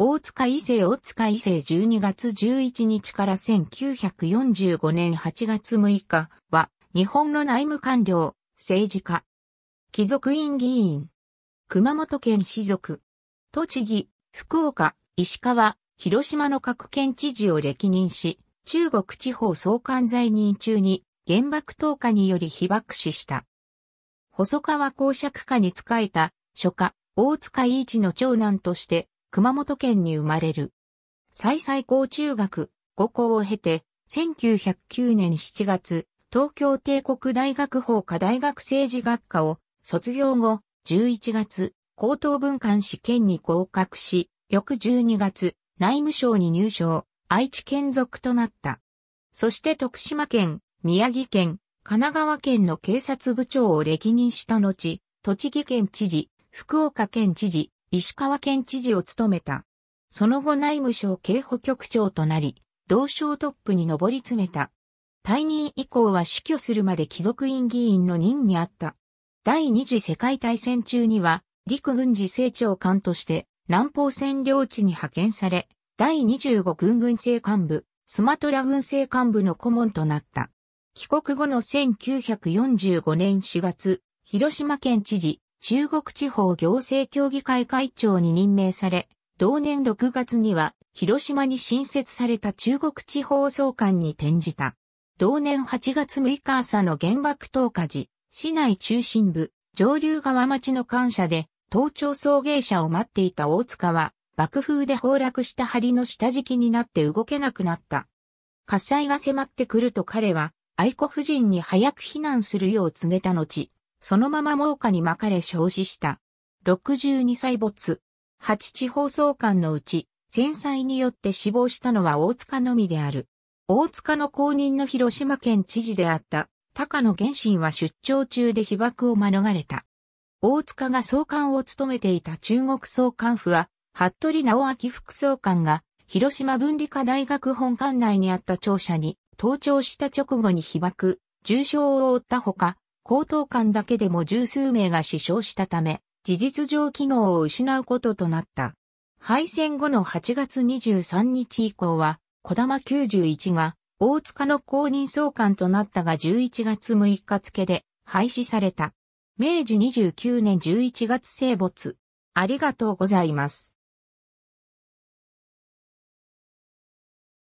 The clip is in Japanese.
大塚伊勢大塚伊勢12月11日から1945年8月6日は日本の内務官僚、政治家、貴族院議員、熊本県士族、栃木、福岡、石川、広島の各県知事を歴任し、中国地方総監在任中に原爆投下により被爆死した。細川公爵家に仕えた、書家、大塚伊一の長男として、熊本県に生まれる。最最高中学、5校を経て、1909年7月、東京帝国大学法科大学政治学科を卒業後、11月、高等文官試験に合格し、翌12月、内務省に入省、愛知県属となった。そして徳島県、宮城県、神奈川県の警察部長を歴任した後、栃木県知事、福岡県知事、石川県知事を務めた。その後内務省警保局長となり、同省トップに上り詰めた。退任以降は死去するまで貴族院議員の任にあった。第二次世界大戦中には、陸軍事政長官として、南方占領地に派遣され、第25軍軍政幹部、スマトラ軍政幹部の顧問となった。帰国後の1945年4月、広島県知事、中国地方行政協議会会長に任命され、同年6月には広島に新設された中国地方総監に転じた。同年8月6日朝の原爆投下時、市内中心部、上流川町の感謝で、東朝送迎車を待っていた大塚は、爆風で崩落した梁の下敷きになって動けなくなった。火災が迫ってくると彼は、愛子夫人に早く避難するよう告げた後、そのまま猛火に巻かれ焼死した。62歳没。8地方総監のうち、戦災によって死亡したのは大塚のみである。大塚の公認の広島県知事であった高野源信は出張中で被爆を免れた。大塚が総監を務めていた中国総監府は、服部直明副総監が、広島文理科大学本館内にあった庁舎に、登庁した直後に被爆、重傷を負ったほか、高等官だけでも十数名が死傷したため、事実上機能を失うこととなった。敗戦後の8月23日以降は、小玉91が大塚の公認総監となったが11月6日付で廃止された。明治29年11月生没。ありがとうございます。